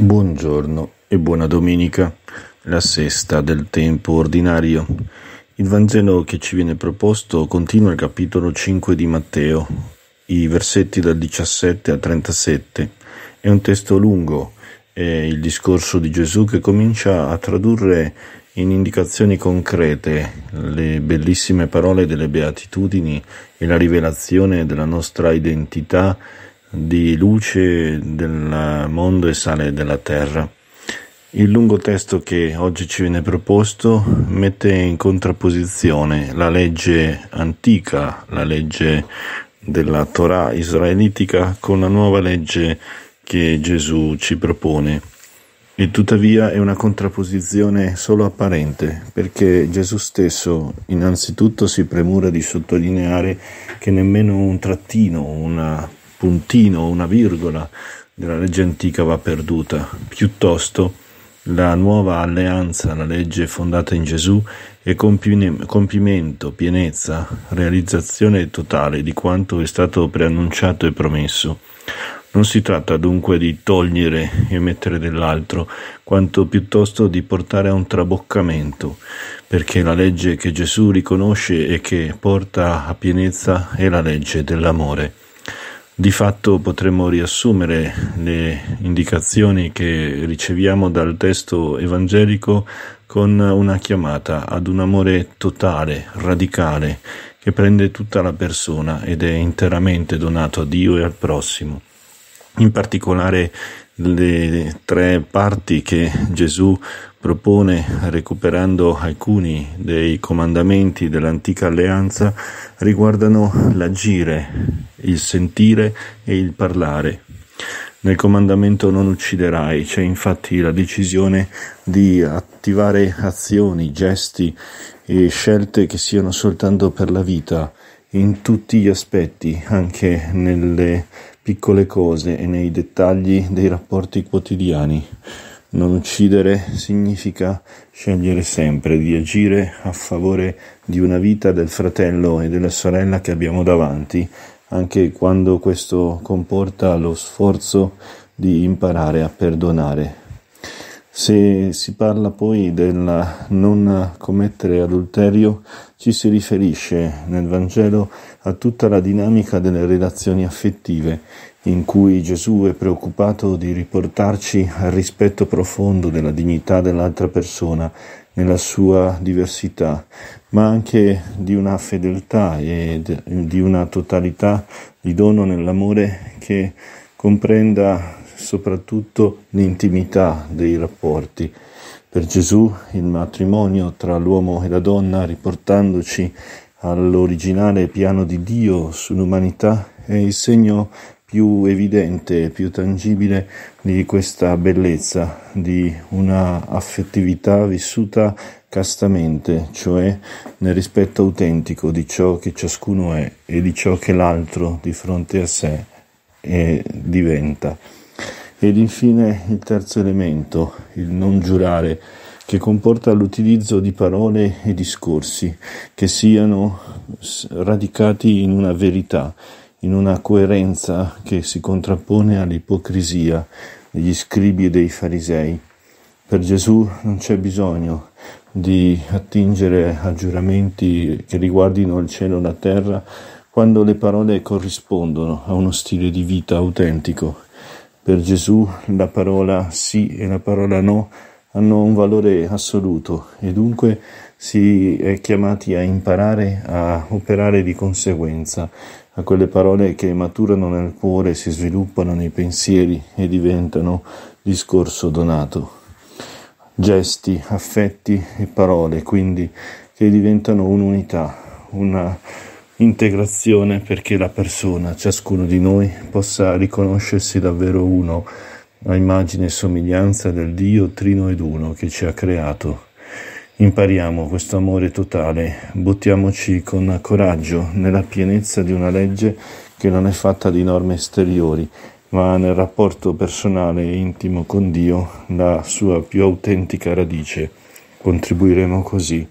Buongiorno e buona domenica, la sesta del tempo ordinario. Il Vangelo che ci viene proposto continua il capitolo 5 di Matteo, i versetti dal 17 al 37. È un testo lungo, è il discorso di Gesù che comincia a tradurre in indicazioni concrete le bellissime parole delle beatitudini e la rivelazione della nostra identità di luce del mondo e sale della terra. Il lungo testo che oggi ci viene proposto mette in contrapposizione la legge antica, la legge della Torah israelitica, con la nuova legge che Gesù ci propone. E tuttavia è una contrapposizione solo apparente, perché Gesù stesso innanzitutto si premura di sottolineare che nemmeno un trattino, una puntino o una virgola della legge antica va perduta, piuttosto la nuova alleanza, la legge fondata in Gesù, è compimento, pienezza, realizzazione totale di quanto è stato preannunciato e promesso. Non si tratta dunque di togliere e mettere dell'altro, quanto piuttosto di portare a un traboccamento, perché la legge che Gesù riconosce e che porta a pienezza è la legge dell'amore. Di fatto potremmo riassumere le indicazioni che riceviamo dal testo evangelico con una chiamata ad un amore totale, radicale, che prende tutta la persona ed è interamente donato a Dio e al prossimo. In particolare le tre parti che Gesù propone, recuperando alcuni dei comandamenti dell'antica alleanza, riguardano l'agire, il sentire e il parlare. Nel comandamento non ucciderai c'è infatti la decisione di attivare azioni, gesti e scelte che siano soltanto per la vita, in tutti gli aspetti, anche nelle piccole cose e nei dettagli dei rapporti quotidiani. Non uccidere significa scegliere sempre di agire a favore di una vita del fratello e della sorella che abbiamo davanti, anche quando questo comporta lo sforzo di imparare a perdonare. Se si parla poi del non commettere adulterio, ci si riferisce nel Vangelo a tutta la dinamica delle relazioni affettive, in cui Gesù è preoccupato di riportarci al rispetto profondo della dignità dell'altra persona nella sua diversità, ma anche di una fedeltà e di una totalità di dono nell'amore che comprenda soprattutto l'intimità dei rapporti. Per Gesù il matrimonio tra l'uomo e la donna, riportandoci all'originale piano di Dio sull'umanità, è il segno più evidente, più tangibile di questa bellezza, di una affettività vissuta castamente, cioè nel rispetto autentico di ciò che ciascuno è e di ciò che l'altro di fronte a sé è, eh, diventa. Ed infine il terzo elemento, il non giurare, che comporta l'utilizzo di parole e discorsi che siano radicati in una verità, in una coerenza che si contrappone all'ipocrisia degli scribi e dei farisei. Per Gesù non c'è bisogno di attingere a giuramenti che riguardino il cielo e la terra quando le parole corrispondono a uno stile di vita autentico per Gesù la parola sì e la parola no hanno un valore assoluto e dunque si è chiamati a imparare a operare di conseguenza a quelle parole che maturano nel cuore, si sviluppano nei pensieri e diventano discorso donato. Gesti, affetti e parole, quindi, che diventano un'unità, una integrazione perché la persona, ciascuno di noi, possa riconoscersi davvero uno a immagine e somiglianza del Dio Trino ed Uno che ci ha creato. Impariamo questo amore totale, buttiamoci con coraggio nella pienezza di una legge che non è fatta di norme esteriori, ma nel rapporto personale e intimo con Dio, la sua più autentica radice. Contribuiremo così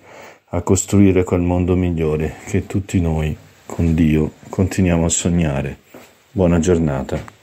a costruire quel mondo migliore che tutti noi, con Dio, continuiamo a sognare. Buona giornata.